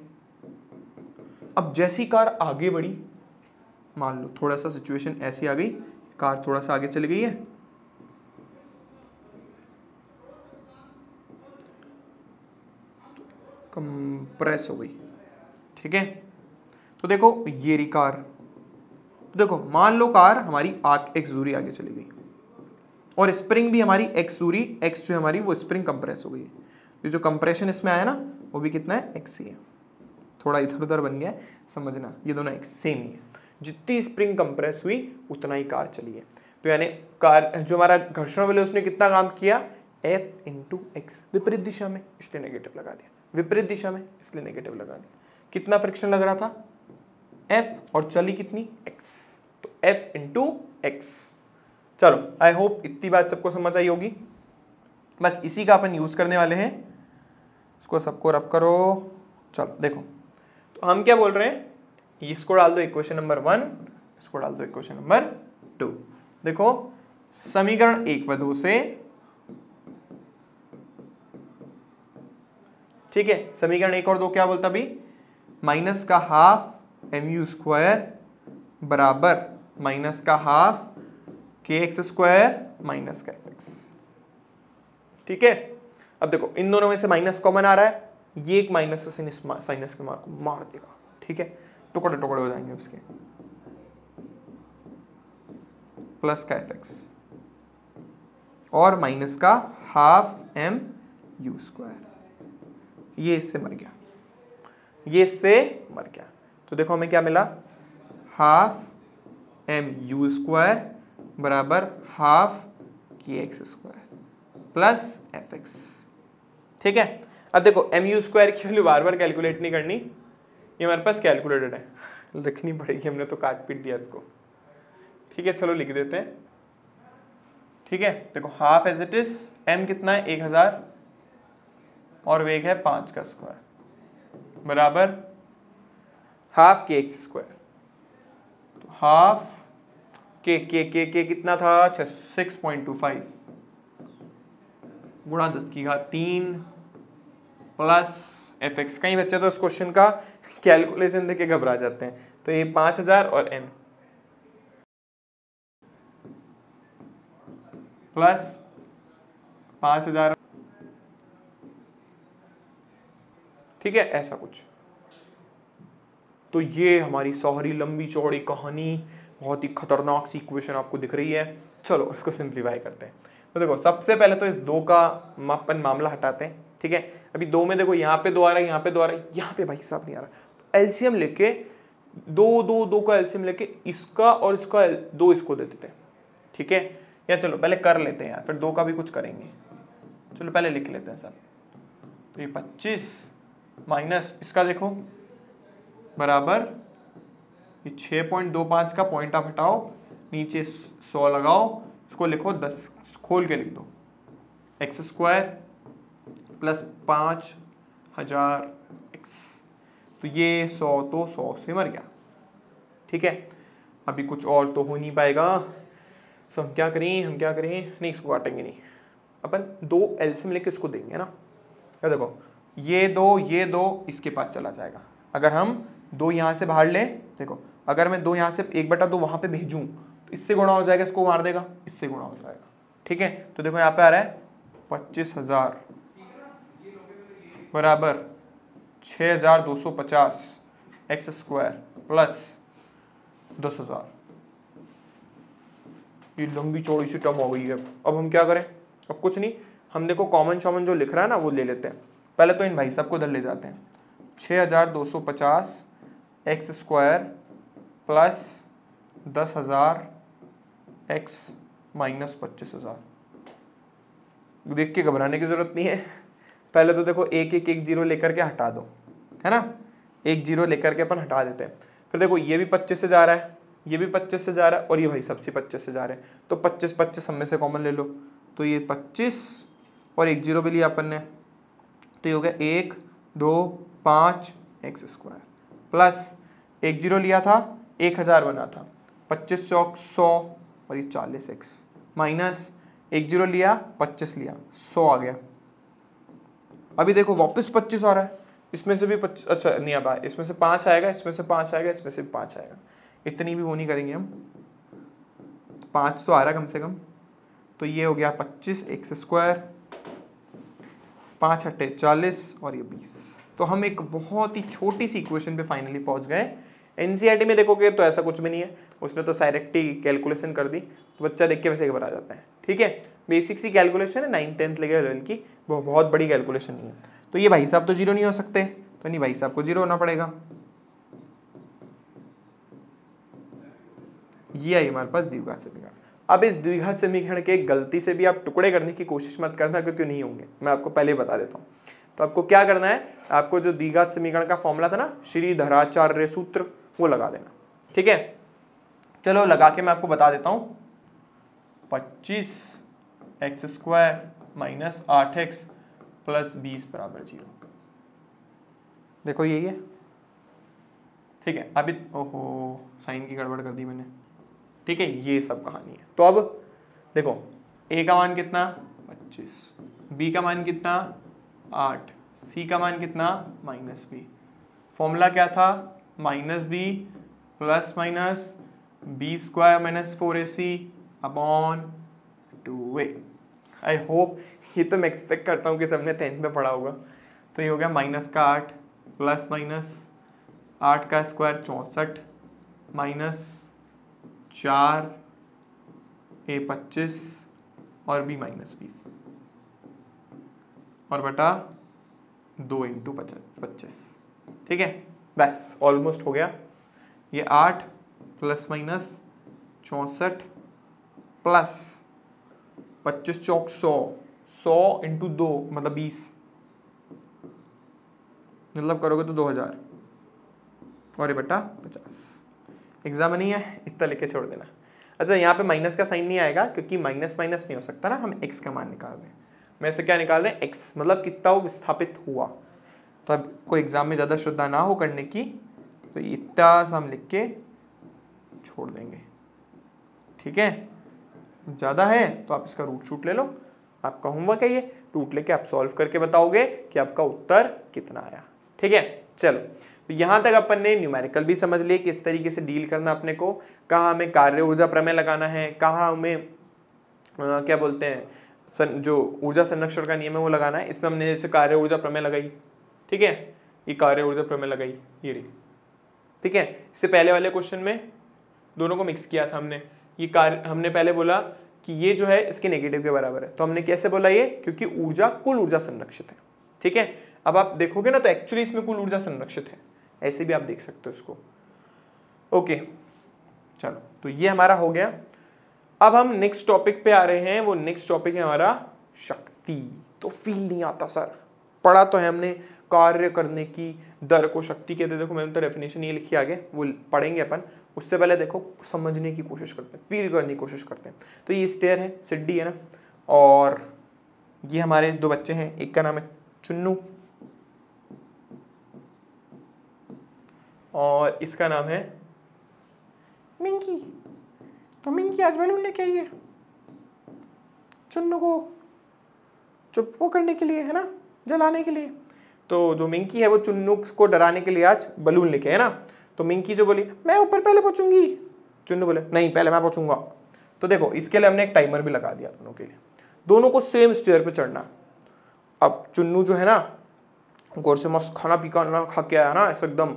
अब जैसी कार आगे बढ़ी मान लो थोड़ा सा सिचुएशन ऐसी आ गई कार थोड़ा सा आगे चली गई है कंप्रेस हो गई ठीक है तो देखो ये रही कार तो देखो मान लो कार हमारी आग एक्स दूरी आगे चली गई और स्प्रिंग भी हमारी एक्स दूरी एक्स जो हमारी वो स्प्रिंग कंप्रेस हो गई है ये जो कंप्रेशन इसमें आया ना वो भी कितना है एक्स ही है थोड़ा इधर उधर बन गया समझना ये दोनों एक सेम ही है जितनी स्प्रिंग कंप्रेस हुई उतना ही कार चली है तो यानी कार जो हमारा घर्षण वाले उसने कितना काम किया एफ इंटू एक्स विपरीत दिशा में इसलिए नेगेटिव लगा दिया विपरीत दिशा में इसलिए नेगेटिव लगा दिया कितना फ्रिक्शन लग रहा था एफ और चली कितनी एक्स तो एफ इंटू एक्स चलो आई होप इतनी बात सबको समझ आई होगी बस इसी का अपन यूज़ करने वाले हैं इसको सबको रब करो चलो देखो तो हम क्या बोल रहे हैं इसको डाल दो इक्वेशन नंबर वन इसको डाल दो इक्वेशन नंबर टू देखो समीकरण एक व दो से ठीक है समीकरण एक और दो क्या बोलता अभी माइनस का हाफ एम यू स्क्वायर बराबर माइनस का half K X square minus का एक्स ठीक है अब देखो इन दोनों में से माइनस कॉमन आ रहा है ये एक माइनस का साइनस के मार्क को मार देगा ठीक है टुकड़े टुकड़े हो जाएंगे उसके प्लस का एफ एक्स और माइनस का हाफ एम यू स्क्वायर ये इससे मर गया ये इससे मर गया तो देखो हमें क्या मिला हाफ एम यू स्क्वायर बराबर half K X square plus F X ठीक है अब देखो एम यू स्क्वायर की वैल्यू बार बार कैलकुलेट नहीं करनी ये हमारे पास कैलकुलेटेड है लिखनी पड़ेगी हमने तो काट पीट दिया इसको ठीक है चलो लिख देते हैं ठीक है देखो half as it is M कितना है एक हज़ार और वेग है पांच का स्क्वायर बराबर हाफ के एक्स स्क्वायर तो हाफ के के के के कितना था सिक्स पॉइंट टू फाइव गुणा दस की घात तीन प्लस एफ एक्स कई बच्चे तो इस क्वेश्चन का कैलकुलेशन देके घबरा जाते हैं तो ये पाँच हजार और एन प्लस पाँच हजार ठीक है ऐसा कुछ तो ये हमारी सोहरी लंबी चौड़ी कहानी बहुत ही खतरनाक सी इक्वेशन आपको दिख रही है चलो इसको सिंप्लीफाई करते हैं तो देखो सबसे पहले तो इस दो का मापन मामला हटाते हैं ठीक है अभी दो में देखो यहाँ पे दो आ रहा है यहाँ पे दो आ रहा है यहाँ पे भाई साहब नहीं आ रहा एल्सियम लेके दो दो दो का एल्सियम लेके इसका और इसका दो इसको दे देते हैं ठीक है या चलो पहले कर लेते हैं यार फिर दो का भी कुछ करेंगे चलो पहले लिख लेते हैं सर तो ये पच्चीस माइनस इसका देखो बराबर ये छः पॉइंट दो पाँच का पॉइंट आप हटाओ नीचे सौ लगाओ इसको लिखो दस खोल के लिख दो एक्स स्क्वायर प्लस पाँच हजार एक्स तो ये सौ तो सौ से मर गया ठीक है अभी कुछ और तो हो नहीं पाएगा सो हम क्या करें हम क्या करें नहीं इसको काटेंगे नहीं अपन दो से लेके इसको देंगे ना क्या देखो ये दो ये दो इसके पास चला जाएगा अगर हम दो यहाँ से बाहर लें देखो अगर मैं दो यहाँ से एक बटा दो वहाँ पे भेजूँ तो इससे गुणा हो जाएगा इसको मार देगा इससे गुणा हो जाएगा ठीक है तो देखो यहाँ पे आ रहा है पच्चीस हज़ार बराबर छः हज़ार दो सौ पचास एक्स स्क्वायर प्लस दस हज़ार ये लंबी चौड़ी सी टर्म हो गई है अब हम क्या करें अब कुछ नहीं हम देखो कॉमन शॉमन जो लिख रहा है ना वो ले लेते हैं पहले तो इन भाई साहब को उधर ले जाते हैं छः हज़ार दो सौ पचास एक्स स्क्वायर प्लस दस हज़ार एक्स माइनस पच्चीस हज़ार देख के घबराने की ज़रूरत नहीं है पहले तो देखो एक एक एक जीरो लेकर के हटा दो है ना एक जीरो लेकर के अपन हटा देते हैं फिर देखो ये भी पच्चीस से जा रहा है ये भी पच्चीस से जा रहा है और ये भाई सबसे पच्चीस से जा रहे हैं तो पच्चीस पच्चीस हम में से कॉमन ले लो तो ये पच्चीस और एक जीरो भी लिया अपन ने तो ये हो गया एक दो पाँच एक्स स्क्वायर प्लस एक जीरो लिया था एक हज़ार बना था पच्चीस चौक सौ और ये चालीस एक्स माइनस एक जीरो लिया पच्चीस लिया सौ आ गया अभी देखो वापस पच्चीस आ रहा है इसमें से भी पच्चीस अच्छा नहीं अब इसमें से पांच आएगा इसमें से पांच आएगा इसमें से पांच आएगा इतनी भी वो नहीं करेंगे हम पांच तो आ रहा कम से कम तो ये हो गया पच्चीस एक से स्क्वायर पाँच हटे चालीस और ये बीस तो हम एक बहुत ही छोटी सी इक्वेशन पे फाइनली पहुंच गए एनसीआरटी e में देखोगे तो ऐसा कुछ भी नहीं है उसने तो डायरेक्ट ही कैलकुलेशन कर दी तो बच्चा देख के वैसे घबरा जाता है ठीक है बेसिक सी कैलकुलेशन है नाइन टेंथ लेवल की बहुत बड़ी कैलकुलेशन नहीं है तो ये भाई साहब तो जीरो नहीं हो सकते तो नहीं भाई साहब को जीरो होना पड़ेगा ये आई हमारे पास द्विघात समीकरण अब इस द्विघात समीकरण के गलती से भी आप टुकड़े करने की कोशिश मत करना क्योंकि नहीं होंगे मैं आपको पहले बता देता हूँ तो आपको क्या करना है आपको जो द्विघात समीकरण का फॉर्मूला था ना श्री धराचार्य सूत्र वो लगा देना ठीक है चलो लगा के मैं आपको बता देता हूँ पच्चीस एक्स स्क्वायर माइनस आठ एक्स प्लस बीस बराबर जीरो देखो यही है ठीक है अभी ओहो साइन की गड़बड़ कर दी मैंने ठीक है ये सब कहानी है तो अब देखो ए का मान कितना पच्चीस बी का मान कितना आठ सी का मान कितना माइनस बी फॉर्मूला क्या था minus B plus minus B square minus four A C upon two A I hope ये तो मैं एक्सपेक्ट करता हूँ कि सबने टेंथ में पढ़ा होगा तो ये हो गया माइनस का आठ प्लस माइनस आठ का स्क्वायर चौंसठ माइनस चार ए पच्चीस और बी माइनस बीस और बटा दो इंटू पच्चीस ठीक है बस ऑलमोस्ट हो गया ये आठ प्लस माइनस चौंसठ प्लस पच्चीस चौक सौ सौ इंटू दो मतलब बीस मतलब करोगे तो दो हजार और ये बेटा पचास एग्जाम नहीं है इतना लिख के छोड़ देना अच्छा यहाँ पे माइनस का साइन नहीं आएगा क्योंकि माइनस माइनस नहीं हो सकता ना हम एक्स का मान निकाल रहे हैं मैं से क्या निकाल रहे हैं एक्स मतलब कितना विस्थापित हुआ तो अब कोई एग्जाम में ज़्यादा श्रद्धा ना हो करने की तो इतना हम लिख के छोड़ देंगे ठीक है ज़्यादा है तो आप इसका रूट शूट ले लो आपका होमवर्क है ये रूट लेके आप सॉल्व करके बताओगे कि आपका उत्तर कितना आया ठीक है चलो तो यहाँ तक अपन ने न्यूमेरिकल भी समझ लिए किस तरीके से डील करना अपने को कहाँ हमें कार्य ऊर्जा प्रमेय लगाना है कहाँ हमें आ, क्या बोलते हैं सन, जो ऊर्जा संरक्षण का नियम है वो लगाना है इसमें हमने जैसे कार्य ऊर्जा प्रमेय लगाई ठीक है ये कार्य ऊर्जा प्रमेय लगाई ये ठीक है इससे पहले वाले क्वेश्चन में दोनों को मिक्स किया था हमने ये कार्य हमने पहले बोला कि ये जो है इसके नेगेटिव के बराबर है तो हमने कैसे बोला ये क्योंकि ऊर्जा कुल ऊर्जा संरक्षित है ठीक है अब आप देखोगे ना तो एक्चुअली इसमें कुल ऊर्जा संरक्षित है ऐसे भी आप देख सकते हो इसको ओके चलो तो ये हमारा हो गया अब हम नेक्स्ट टॉपिक पे आ रहे हैं वो नेक्स्ट टॉपिक है हमारा शक्ति तो फील नहीं आता सर पढ़ा तो है हमने कार्य करने की दर को शक्ति कहते देखो मैंने तो डेफिनेशन ये लिखी आगे वो पढ़ेंगे अपन उससे पहले देखो समझने की कोशिश करते हैं फील करने की कोशिश करते हैं तो ये स्टेयर है सिड्डी है ना और ये हमारे दो बच्चे हैं एक का नाम है चुन्नू और इसका नाम है मिंकी तो मिंकी आज बैलून लेके आई है चुन्नू को चुप वो करने के लिए है ना जलाने के लिए तो जो मिंकी है वो चुन्नू को डराने के लिए आज बलून लेके है ना तो मिंकी जो बोली मैं ऊपर पहले पहुंचूंगी चुन्नू बोले नहीं पहले मैं पहुंचूंगा तो देखो इसके लिए हमने एक टाइमर भी लगा दिया दोनों के लिए दोनों को सेम स्टेयर पे चढ़ना अब चुन्नू जो है ना गौर से मस्त खाना पी खा के आया ना ऐसा एकदम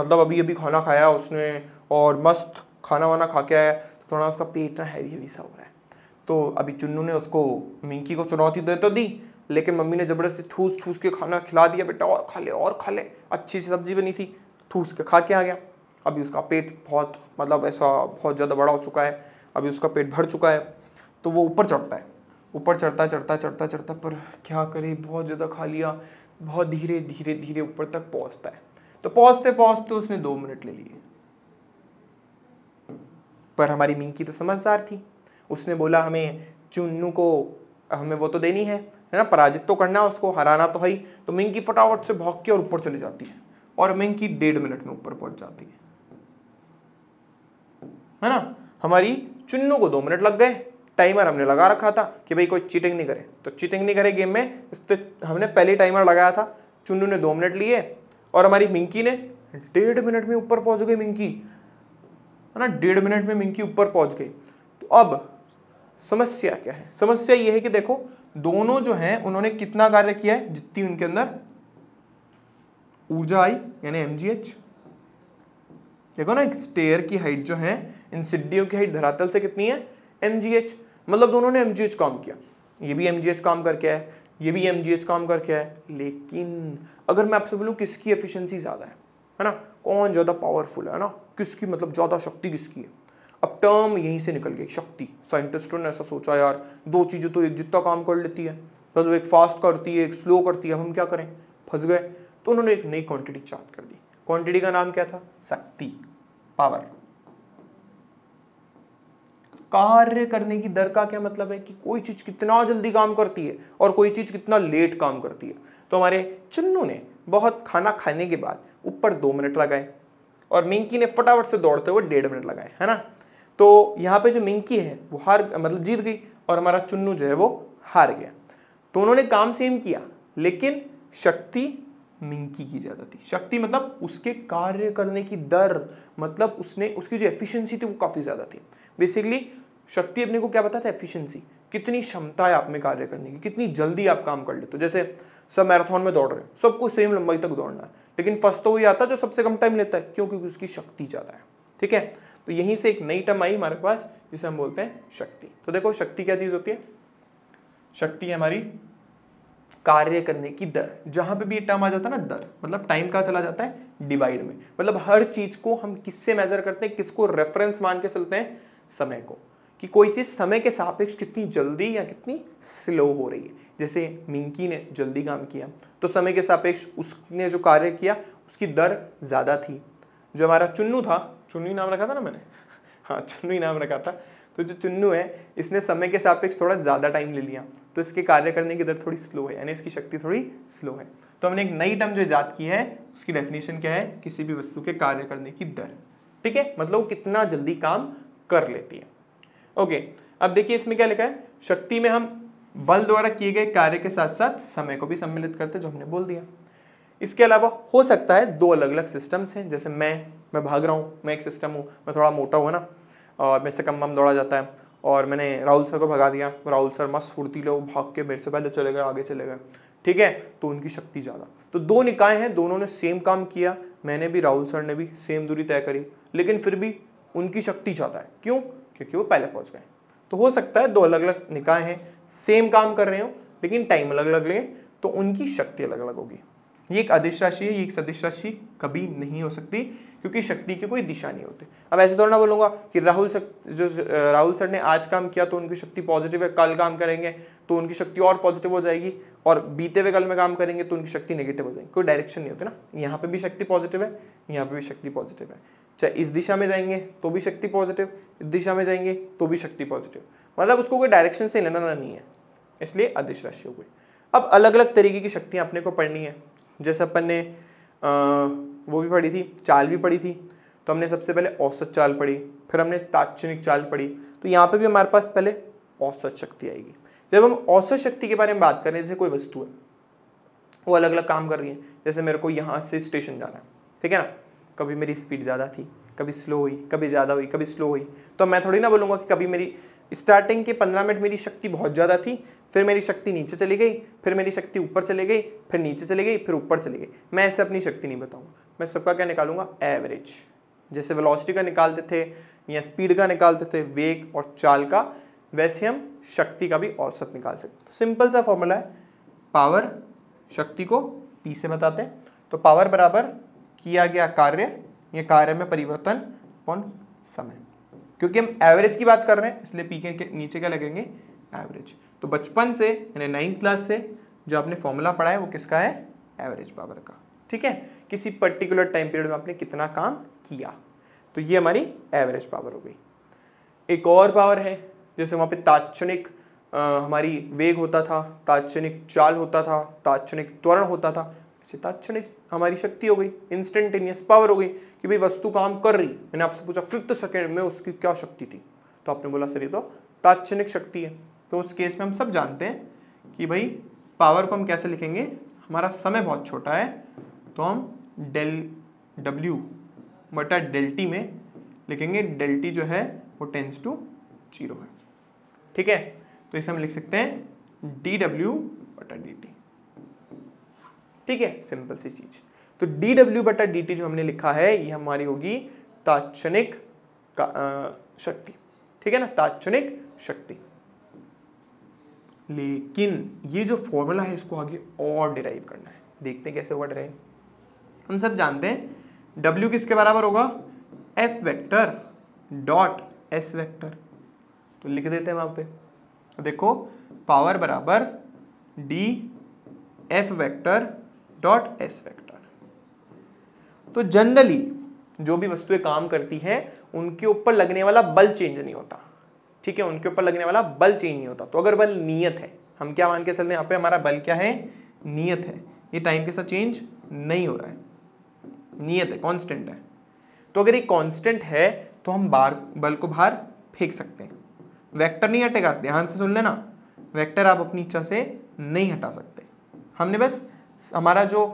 मतलब अभी अभी खाना खाया उसने और मस्त खाना वाना खा के आया तो थोड़ा उसका पेट ना हैवी हैवी सा हो रहा है तो अभी चुन्नू ने उसको मिंकी को चुनौती दे तो दी लेकिन मम्मी ने जबरदस्ती ठूस ठूस के खाना खिला दिया बेटा और खा ले और खा ले अच्छी सी सब्जी बनी थी ठूस के खा के आ गया अभी उसका पेट बहुत मतलब ऐसा बहुत ज़्यादा बड़ा हो चुका है अभी उसका पेट भर चुका है तो वो ऊपर चढ़ता है ऊपर चढ़ता चढ़ता चढ़ता चढ़ता पर क्या करे बहुत ज़्यादा खा लिया बहुत धीरे धीरे धीरे ऊपर तक पहुँचता है तो पहुँचते पहुँचते उसने दो मिनट ले लिए पर हमारी मिंकी तो समझदार थी उसने बोला हमें चुन्नू को हमें वो तो देनी है है ना पराजित तो करना है उसको हराना तो है ही तो मिंकी फटाफट से भाग के और ऊपर चली जाती है और मिंग की डेढ़ मिनट में ऊपर पहुंच जाती है है ना हमारी चुन्नू को दो मिनट लग गए टाइमर हमने लगा रखा था कि भाई कोई चीटिंग नहीं करे तो चीटिंग नहीं करे गेम में इससे हमने पहले टाइमर लगाया था चुन्नू ने दो मिनट लिए और हमारी मिंकी ने डेढ़ मिनट में ऊपर पहुंच गई मिंकी है ना डेढ़ मिनट में मिंकी ऊपर पहुंच गई तो अब समस्या क्या है समस्या ये है कि देखो दोनों जो हैं उन्होंने कितना कार्य किया है जितनी उनके अंदर ऊर्जा आई यानी एम देखो ना एक स्टेयर की हाइट जो है इन सिड्डियों की हाइट धरातल से कितनी है एम मतलब दोनों ने एम काम किया ये भी एम काम करके आया ये भी एम काम करके आया लेकिन अगर मैं आपसे बोलूँ किसकी एफिशिएंसी ज़्यादा है है ना कौन ज़्यादा पावरफुल है ना किसकी मतलब ज़्यादा शक्ति किसकी है अब टर्म यहीं से निकल गई शक्ति साइंटिस्टों ने ऐसा सोचा यार दो चीज़ें तो एक जितना काम कर लेती है मतलब तो एक फास्ट करती है एक स्लो करती है हम क्या करें फंस गए तो उन्होंने एक नई क्वांटिटी चार्ट कर दी क्वांटिटी का नाम क्या था शक्ति पावर कार्य करने की दर का क्या मतलब है कि कोई चीज कितना जल्दी काम करती है और कोई चीज कितना लेट काम करती है तो हमारे चुन्नू ने बहुत खाना खाने के बाद ऊपर दो मिनट लगाए और मिंकी ने फटाफट से दौड़ते हुए डेढ़ मिनट लगाए है ना तो यहाँ पे जो मिंकी है वो हार मतलब जीत गई और हमारा चुन्नू जो है वो हार गया तो उन्होंने काम सेम किया लेकिन शक्ति मिंकी की ज़्यादा थी शक्ति मतलब उसके कार्य करने की दर मतलब उसने उसकी जो एफिशिएंसी थी वो काफ़ी ज़्यादा थी बेसिकली शक्ति अपने को क्या बताता है एफिशिएंसी कितनी क्षमता है आप में कार्य करने की कितनी जल्दी आप काम कर लेते हो जैसे सब मैराथन में दौड़ रहे हैं सबको सेम लंबाई तक दौड़ना है लेकिन फर्स्ट तो वही आता जो सबसे कम टाइम लेता है क्यों क्योंकि उसकी शक्ति ज़्यादा है ठीक है तो यहीं से एक नई टर्म आई हमारे पास जिसे हम बोलते हैं शक्ति तो देखो शक्ति क्या चीज़ होती है शक्ति है हमारी कार्य करने की दर जहां पे भी ये टर्म आ जाता है ना दर मतलब टाइम कहा चला जाता है डिवाइड में मतलब हर चीज को हम किससे मेजर करते हैं किसको रेफरेंस मान के चलते हैं समय को कि कोई चीज़ समय के सापेक्ष कितनी जल्दी या कितनी स्लो हो रही है जैसे मिंकी ने जल्दी काम किया तो समय के सापेक्ष उसने जो कार्य किया उसकी दर ज़्यादा थी जो हमारा चुन्नू था चुन्नू नाम रखा था ना मैंने हाँ चुन्नू नाम रखा था तो जो चुन्नू है इसने समय के सापेक्ष थोड़ा ज़्यादा टाइम ले लिया तो इसके कार्य करने की दर थोड़ी स्लो है यानी इसकी शक्ति थोड़ी स्लो है तो हमने एक नई टर्म जो ईजाद की है उसकी डेफिनेशन क्या है किसी भी वस्तु के कार्य करने की दर ठीक है मतलब कितना जल्दी काम कर लेती है ओके अब देखिए इसमें क्या लिखा है शक्ति में हम बल द्वारा किए गए कार्य के साथ साथ समय को भी सम्मिलित करते जो हमने बोल दिया इसके अलावा हो सकता है दो अलग अलग सिस्टम्स हैं जैसे मैं मैं भाग रहा हूँ मैं एक सिस्टम हूँ मैं थोड़ा मोटा हुआ ना और मेरे से कम बम दौड़ा जाता है और मैंने राहुल सर को भगा दिया राहुल सर मस्त फुर्ती लो भाग के मेरे से पहले चले गए आगे चले गए ठीक है तो उनकी शक्ति ज़्यादा तो दो निकाय हैं दोनों ने सेम काम किया मैंने भी राहुल सर ने भी सेम दूरी तय करी लेकिन फिर भी उनकी शक्ति ज़्यादा है क्यों क्योंकि वो पहले पहुँच गए तो हो सकता है दो अलग अलग निकाय हैं सेम काम कर रहे हो लेकिन टाइम अलग अलग लें तो उनकी शक्ति अलग अलग होगी ये एक अदिश राशि है ये एक सदिश राशि कभी नहीं हो सकती क्योंकि शक्ति की कोई दिशा नहीं होती अब ऐसे थोड़ा ना बोलूंगा कि राहुल शक्ति जो राहुल सर ने आज काम किया तो उनकी शक्ति पॉजिटिव है कल काम करेंगे तो उनकी शक्ति और पॉजिटिव हो जाएगी और बीते हुए कल में काम करेंगे तो उनकी शक्ति नेगेटिव हो जाएगी कोई डायरेक्शन नहीं होती ना यहाँ पर भी शक्ति पॉजिटिव है यहाँ पर भी शक्ति पॉजिटिव है चाहे इस दिशा में जाएंगे तो भी शक्ति पॉजिटिव इस दिशा में जाएंगे तो भी शक्ति पॉजिटिव मतलब उसको कोई डायरेक्शन से लेना नहीं है इसलिए अदिश हो गई अब अलग अलग तरीके की शक्तियाँ अपने को पढ़नी है जैसे अपन ने वो भी पढ़ी थी चाल भी पढ़ी थी तो हमने सबसे पहले औसत चाल पढ़ी फिर हमने तात्क्षणिक चाल पढ़ी तो यहाँ पे भी हमारे पास पहले औसत शक्ति आएगी जब हम औसत शक्ति के बारे में बात करें जैसे कोई वस्तु है वो अलग अलग काम कर रही है जैसे मेरे को यहाँ से स्टेशन जाना है ठीक है ना कभी मेरी स्पीड ज़्यादा थी कभी स्लो हुई कभी ज़्यादा हुई कभी स्लो हुई तो मैं थोड़ी ना बोलूँगा कि कभी मेरी स्टार्टिंग के पंद्रह मिनट मेरी शक्ति बहुत ज़्यादा थी फिर मेरी शक्ति नीचे चली गई फिर मेरी शक्ति ऊपर चली गई फिर नीचे चली गई फिर ऊपर चली गई मैं ऐसे अपनी शक्ति नहीं बताऊंगा मैं सबका क्या निकालूंगा एवरेज जैसे वेलोसिटी का निकालते थे या स्पीड का निकालते थे वेग और चाल का वैसे हम शक्ति का भी औसत निकाल सकते सिंपल सा फॉर्मूला है पावर शक्ति को पी से बताते हैं तो पावर बराबर किया गया कार्य या कार्य में परिवर्तन अपॉन समय क्योंकि हम एवरेज की बात कर रहे हैं इसलिए पी के नीचे क्या लगेंगे एवरेज तो बचपन से यानी नाइन्थ क्लास से जो आपने फॉर्मूला पढ़ा है वो किसका है एवरेज पावर का ठीक है किसी पर्टिकुलर टाइम पीरियड में आपने कितना काम किया तो ये हमारी एवरेज पावर हो गई एक और पावर है जैसे वहाँ पे ताक्षणिक हमारी वेग होता था ताक्षणिक चाल होता था ताक्षणिक त्वरण होता था सिताक्षण हमारी शक्ति हो गई इंस्टेंटेनियस पावर हो गई कि भाई वस्तु काम कर रही मैंने आपसे पूछा फिफ्थ सेकेंड में उसकी क्या शक्ति थी तो आपने बोला सर ये तो ताक्षणिक शक्ति है तो उस केस में हम सब जानते हैं कि भाई पावर को हम कैसे लिखेंगे हमारा समय बहुत छोटा है तो हम डेल डब्ल्यू बटा डेल्टी में लिखेंगे डेल्टी जो है वो टेंस टू जीरो है ठीक है तो इसे हम लिख सकते हैं डी डब्ल्यू बटा डी टी ठीक है सिंपल सी चीज तो डी डब्ल्यू बटा डी टी जो हमने लिखा है ये हमारी होगी ताक्षणिक शक्ति ठीक है ना ताक्षणिक शक्ति लेकिन ये जो फॉर्मूला है इसको आगे और डिराइव करना है देखते हैं कैसे होगा डिराइव हम सब जानते हैं W किसके बराबर होगा F vector dot S vector तो लिख देते हैं वहां पे देखो पावर बराबर D F vector dot S vector तो जनरली जो भी वस्तुएं काम करती हैं उनके ऊपर लगने वाला बल चेंज नहीं होता ठीक है उनके ऊपर लगने वाला बल चेंज नहीं होता तो अगर बल नियत है हम क्या मान के चल रहे हैं यहाँ पे हमारा बल क्या है नियत है ये टाइम के साथ चेंज नहीं हो रहा है नियत है कॉन्स्टेंट है तो अगर ये कॉन्स्टेंट है तो हम बार बल को बाहर फेंक सकते हैं वैक्टर नहीं हटेगा ध्यान से सुन लेना वैक्टर आप अपनी इच्छा से नहीं हटा सकते हमने बस हमारा जो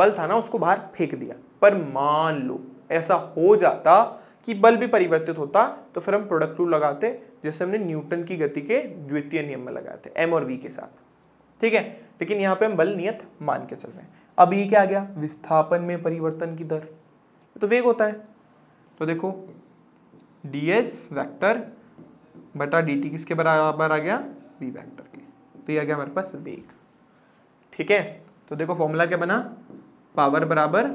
बल था ना उसको बाहर फेंक दिया पर मान लो ऐसा हो जाता कि बल भी परिवर्तित होता तो फिर हम प्रोडक्ट रूल लगाते जैसे हमने न्यूटन की गति के द्वितीय नियम में लगाए थे एम और वी के साथ ठीक है लेकिन यहाँ पे हम बल नियत मान के चल रहे हैं अब ये क्या आ गया विस्थापन में परिवर्तन की दर तो वेग होता है तो देखो डी एस वैक्टर बटा डी टी किसके बराबर आ गया वी वैक्टर के तो ये आ गया हमारे पास वेग ठीक है तो देखो फॉर्मूला क्या बना पावर बराबर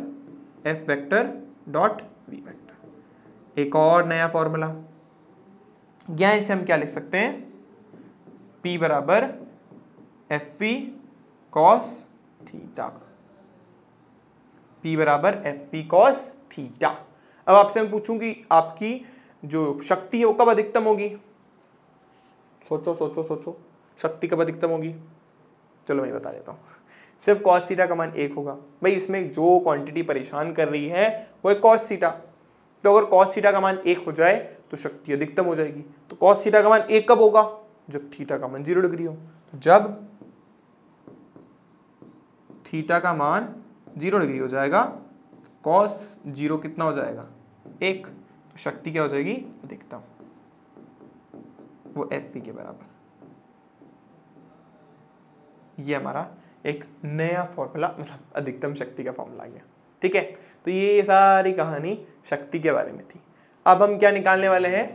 F vector dot V vector एक और नया फॉर्मूला या इसे हम क्या लिख सकते हैं पी बराबर F P cos theta P बराबर एफ पी कॉस थीटा अब आपसे मैं पूछूं कि आपकी जो शक्ति है वो कब अधिकतम होगी सोचो सोचो सोचो शक्ति कब अधिकतम होगी चलो मैं बता देता हूँ सिर्फ कॉस सीटा का मान एक होगा भाई इसमें जो क्वांटिटी परेशान कर रही है वो है कॉस सीटा तो अगर कॉस सीटा का मान एक हो जाए तो शक्ति अधिकतम हो जाएगी तो कॉस सीटा का मान एक कब होगा जब थीटा का मान जीरो डिग्री हो तो जब थीटा का मान जीरो डिग्री हो जाएगा कॉस जीरो कितना हो जाएगा एक तो शक्ति क्या हो जाएगी अधिकतम वो एफ पी के बराबर ये हमारा एक नया फॉर्मूला मतलब अधिकतम शक्ति का फॉर्मूला आ गया ठीक है तो ये सारी कहानी शक्ति के बारे में थी अब हम क्या निकालने वाले हैं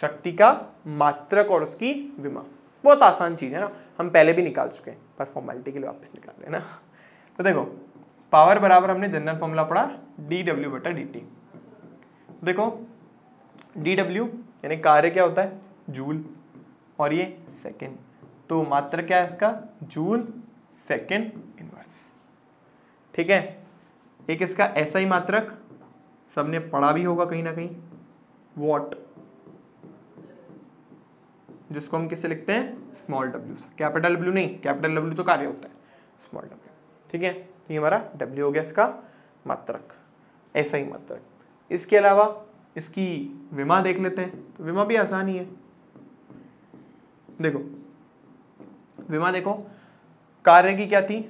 शक्ति का मात्रक और उसकी विमा बहुत आसान चीज़ है ना हम पहले भी निकाल चुके हैं पर फॉर्मेलिटी के लिए वापस निकाल रहे हैं ना तो देखो पावर बराबर हमने जनरल फॉर्मूला पढ़ा डी डब्ल्यू बटा डी टी देखो डी डब्ल्यू यानी कार्य क्या होता है जूल और ये सेकेंड तो मात्र क्या है इसका जूल सेकेंड इनवर्स ठीक है एक इसका ऐसा ही मात्रक सबने पढ़ा भी होगा कहीं ना कहीं वॉट जिसको हम किससे लिखते हैं स्मॉल डब्ल्यू कैपिटल डब्ल्यू नहीं कैपिटल डब्ल्यू तो कार्य होता है स्मॉल डब्ल्यू ठीक है तो ये हमारा डब्ल्यू हो गया इसका मात्रक ऐसा ही मात्रक इसके अलावा इसकी विमा देख लेते हैं तो विमा भी आसानी है देखो विमा देखो कार्य की क्या थी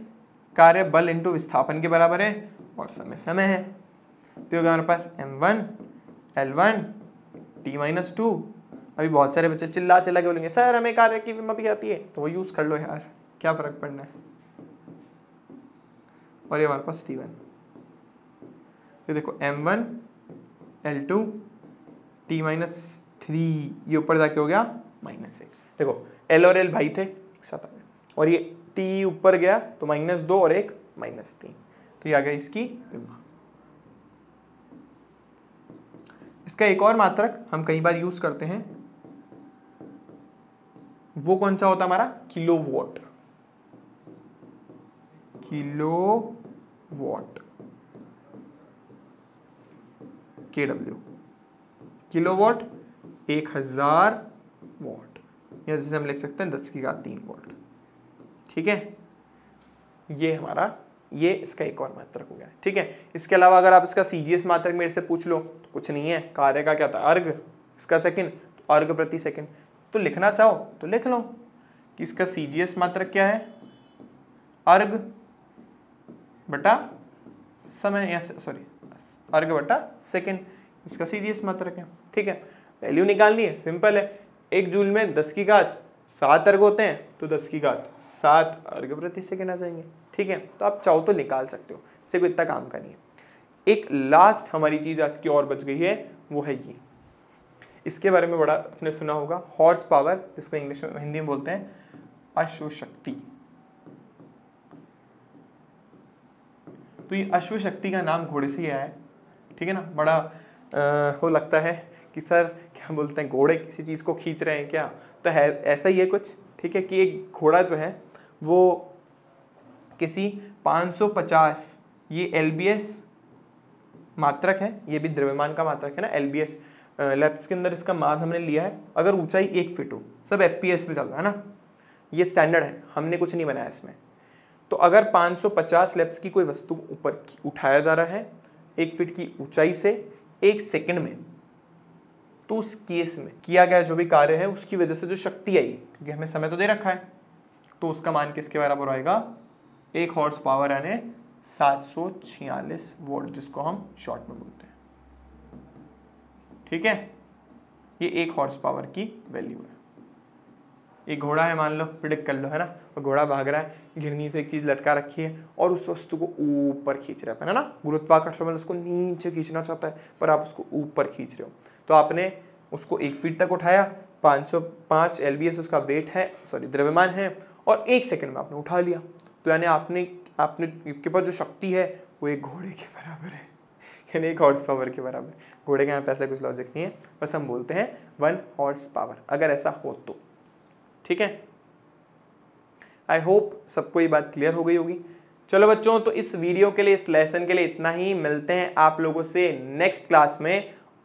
कार्य बल इंटू विस्थापन के बराबर है और समय समय है तो होगा हमारे पास M one L one T minus two अभी बहुत सारे बच्चे चिल्ला चिल्ला के बोलेंगे सर हमें कार्य की विमा भी आती है तो वो यूज़ कर लो यार क्या फ़र्क पड़ना है और ये हमारे पास टी वन तो देखो M one L two T minus three ये ऊपर जाके हो गया माइनस एक देखो एल और एल भाई थे एक साथ आ गया और ये टी ऊपर गया तो माइनस दो और एक माइनस तीन तो ये आ गया इसकी इसका एक और मात्रक हम कई बार यूज करते हैं वो कौन सा होता हमारा kilo watt kilo watt K W kilo watt एक हजार वॉट या जैसे हम लिख सकते हैं दस की घात तीन वोल्ट ठीक है ये हमारा ये इसका एक और मात्रक हो गया ठीक है इसके अलावा अगर आप इसका सीजीएस मात्रक मेरे से पूछ लो तो कुछ नहीं है कार्य का क्या था अर्घ इसका सेकंड तो अर्घ प्रति सेकंड तो लिखना चाहो तो लिख लो कि इसका सी एस मात्रक क्या है अर्घ बटा समय या सॉरी अर्घ बटा सेकंड इसका सी एस मात्रक है ठीक है वैल्यू निकालनी है सिंपल है एक जूल में दस की घात सात अर्घ होते हैं तो दस की घात सात अर्घ प्रति सेकेंड आ जाएंगे ठीक है तो आप चाहो तो निकाल सकते हो सिर्फ इतना काम का नहीं है एक लास्ट हमारी चीज आज की और बच गई है वो है ये इसके बारे में बड़ा आपने सुना होगा हॉर्स पावर जिसको इंग्लिश में हिंदी में बोलते हैं अश्वशक्ति तो ये अश्वशक्ति का नाम घोड़े से ही आया है ठीक है ना बड़ा आ, वो लगता है कि सर क्या बोलते हैं घोड़े किसी चीज़ को खींच रहे हैं क्या तो है ऐसा ही है कुछ ठीक है कि एक घोड़ा जो है वो किसी 550 ये एल मात्रक है ये भी द्रव्यमान का मात्रक है ना एल लेप्स के अंदर इसका मास हमने लिया है अगर ऊंचाई एक फिट हो सब एफ पे चल रहा है ना ये स्टैंडर्ड है हमने कुछ नहीं बनाया इसमें तो अगर 550 लेप्स की कोई वस्तु ऊपर उठाया जा रहा है एक फिट की ऊंचाई से एक सेकंड में तो उस केस में किया गया जो भी कार्य है उसकी वजह से जो शक्ति आई क्योंकि हमें समय तो दे रखा है तो उसका मान किसके बराबर आएगा एक हॉर्स पावर यानी सात सौ छियालीस वोल्ट जिसको हम शॉर्ट में बोलते हैं ठीक है ये एक हॉर्स पावर की वैल्यू है एक घोड़ा है मान लो प्रिडिक्ट कर लो है ना और घोड़ा भाग रहा है घिरनी से एक चीज़ लटका रखी है और उस वस्तु को ऊपर खींच रहा है ना गुरुत्वाकर्षण उसको नीचे खींचना चाहता है पर आप उसको ऊपर खींच रहे हो तो आपने उसको एक फीट तक उठाया 505 एलबीएस उसका वेट है सॉरी द्रव्यमान है और एक सेकंड में आपने उठा लिया तो यानी आपने आपने के पास जो शक्ति है वो एक घोड़े के बराबर है यानी एक हॉर्स पावर के बराबर घोड़े के यहाँ पे ऐसा कुछ लॉजिक नहीं है बस हम बोलते हैं वन हॉर्स पावर अगर ऐसा हो तो ठीक है आई होप सबको ये बात क्लियर हो गई होगी चलो बच्चों तो इस वीडियो के लिए इस लेसन के लिए इतना ही मिलते हैं आप लोगों से नेक्स्ट क्लास में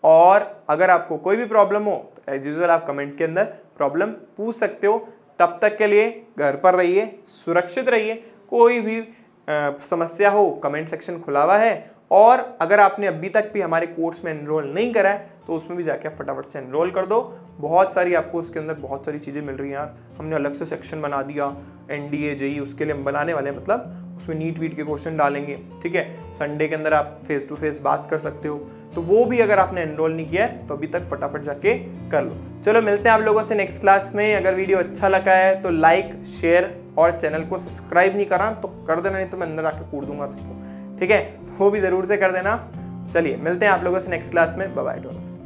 और अगर आपको कोई भी प्रॉब्लम हो तो एज यूजल आप कमेंट के अंदर प्रॉब्लम पूछ सकते हो तब तक के लिए घर पर रहिए सुरक्षित रहिए कोई भी आ, समस्या हो कमेंट सेक्शन खुला हुआ है और अगर आपने अभी तक भी हमारे कोर्स में एनरोल नहीं करा है तो उसमें भी जाके फटाफट से एनरोल कर दो बहुत सारी आपको उसके अंदर बहुत सारी चीज़ें मिल रही हैं यार हमने अलग से सेक्शन बना दिया एन डी ए जेई उसके लिए हम बनाने वाले हैं मतलब उसमें नीट वीट के क्वेश्चन डालेंगे ठीक है संडे के अंदर आप फेस टू फेस बात कर सकते हो तो वो भी अगर आपने एनरोल नहीं किया है तो अभी तक फटाफट जाके कर लो चलो मिलते हैं आप लोगों से नेक्स्ट क्लास में अगर वीडियो अच्छा लगा है तो लाइक शेयर और चैनल को सब्सक्राइब नहीं करा तो कर देना नहीं तो मैं अंदर आके कूद दूंगा सबको ठीक है तो वो भी ज़रूर से कर देना चलिए मिलते हैं आप लोगों से नेक्स्ट क्लास में बाय बाय